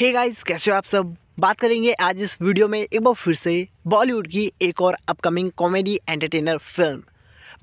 हे hey guys कैसे हो आप सब बात करेंगे आज इस वीडियो में एक बार फिर से बॉलीवुड की एक और अपकमिंग कॉमेडी एंटरटेनर फिल्म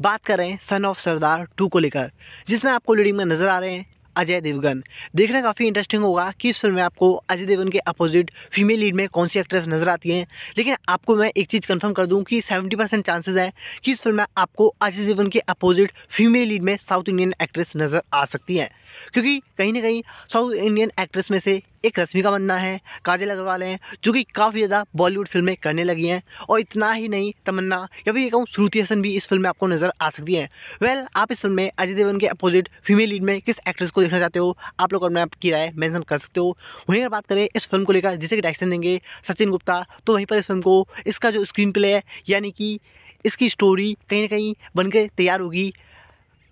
बात कर रहे हैं सन ऑफ सरदार टू को लेकर जिसमें आपको लीडिंग में नज़र आ रहे हैं अजय देवगन देखना काफ़ी इंटरेस्टिंग होगा कि इस फिल्म में आपको अजय देवगन के अपोजिट फीमेल लीड में कौन सी एक्ट्रेस नजर आती हैं लेकिन आपको मैं एक चीज़ कंफर्म कर दूं कि 70 परसेंट चांसेज हैं कि इस फिल्म में आपको अजय देवगन के अपोजिट फीमेल लीड में साउथ इंडियन एक्ट्रेस नज़र आ सकती हैं क्योंकि कहीं ना कहीं साउथ इंडियन एक्ट्रेस में से एक रश्मिका बनना है काजल अग्रवाल हैं जो कि काफ़ी ज़्यादा बॉलीवुड फिल्में करने लगी हैं और इतना ही नहीं तमन्ना या फिर ये कहूँ श्रुति हसन भी इस फिल्म में आपको नज़र आ सकती हैं वेल well, आप इस फिल्म में अजय देवगन के अपोजिट फीमेल लीड में किस एक्ट्रेस को देखना चाहते हो आप लोग अपने आपकी राय मैंसन कर सकते हो वहीं अगर बात करें इस फिल्म को लेकर जिसे डायरेक्शन देंगे सचिन गुप्ता तो वहीं पर इस फिल्म को इसका जो स्क्रीन प्ले है यानी कि इसकी स्टोरी कहीं ना कहीं बनकर तैयार होगी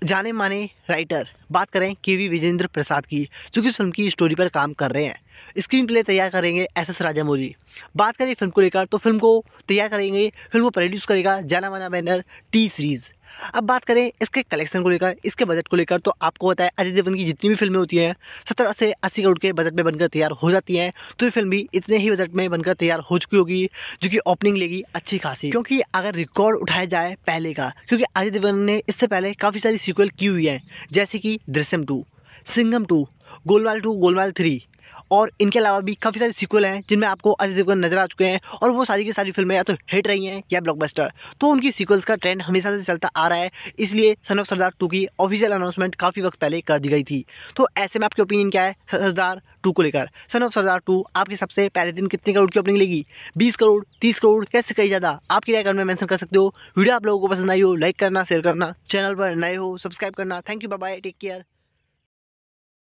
जाने माने राइटर बात करें के वी विजेंद्र प्रसाद की जो कि फिल्म की स्टोरी पर काम कर रहे हैं स्क्रीन प्ले तैयार करेंगे एस एस राजामौली बात करें फिल्म को लेकर तो फिल्म को तैयार करेंगे फिल्म को प्रोड्यूस करेगा जाना माना बैनर टी सीरीज़ अब बात करें इसके कलेक्शन को लेकर इसके बजट को लेकर तो आपको बताया अजय देवगन की जितनी भी फिल्में होती हैं सत्तर से अस्सी करोड़ के बजट में बनकर तैयार हो जाती हैं तो ये फिल्म भी इतने ही बजट में बनकर तैयार हो चुकी होगी जो कि ओपनिंग लेगी अच्छी खासी क्योंकि अगर रिकॉर्ड उठाया जाए पहले का क्योंकि अजय देवगन ने इससे पहले काफ़ी सारी सीक्वल की हुई हैं जैसे कि Drishyam two Singham two Golmaal two Golmaal three और इनके अलावा भी काफ़ी सारे सीक्वल हैं जिनमें आपको अजय देवगन नजर आ चुके हैं और वो सारी की सारी फिल्में या तो हिट रही हैं या ब्लॉकबस्टर तो उनकी सीक्वल्स का ट्रेंड हमेशा से चलता आ रहा है इसलिए सन ऑफ सरदार टू की ऑफिशियल अनाउंसमेंट काफ़ी वक्त पहले कर दी गई थी तो ऐसे में आपकी ओपिनियन क्या है सरदार टू को लेकर सन ऑफ सरदार टू आपके सबसे पहले दिन कितने करोड़ की ओपनिंग लेगी बीस करोड़ तीस करोड़ कैसे कहीं ज़्यादा आपकी राय कमेंट में मैंशन कर सकते हो वीडियो आप लोगों को पसंद आई हो लाइक करना शेयर करना चैनल पर नए हो सब्सक्राइब करना thank you bye take care